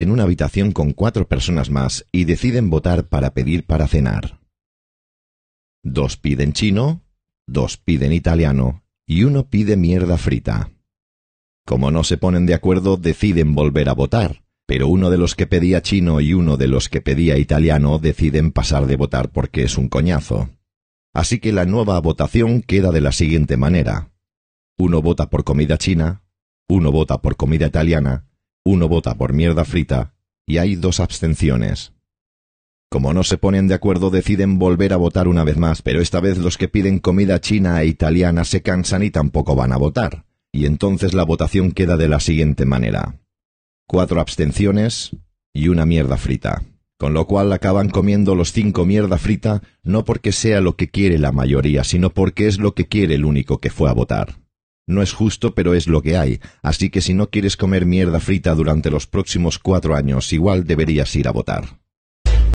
en una habitación con cuatro personas más y deciden votar para pedir para cenar. Dos piden chino, dos piden italiano y uno pide mierda frita. Como no se ponen de acuerdo, deciden volver a votar, pero uno de los que pedía chino y uno de los que pedía italiano deciden pasar de votar porque es un coñazo. Así que la nueva votación queda de la siguiente manera. Uno vota por comida china, uno vota por comida italiana uno vota por mierda frita y hay dos abstenciones. Como no se ponen de acuerdo, deciden volver a votar una vez más, pero esta vez los que piden comida china e italiana se cansan y tampoco van a votar. Y entonces la votación queda de la siguiente manera. Cuatro abstenciones y una mierda frita. Con lo cual acaban comiendo los cinco mierda frita no porque sea lo que quiere la mayoría, sino porque es lo que quiere el único que fue a votar. No es justo, pero es lo que hay. Así que si no quieres comer mierda frita durante los próximos cuatro años, igual deberías ir a votar.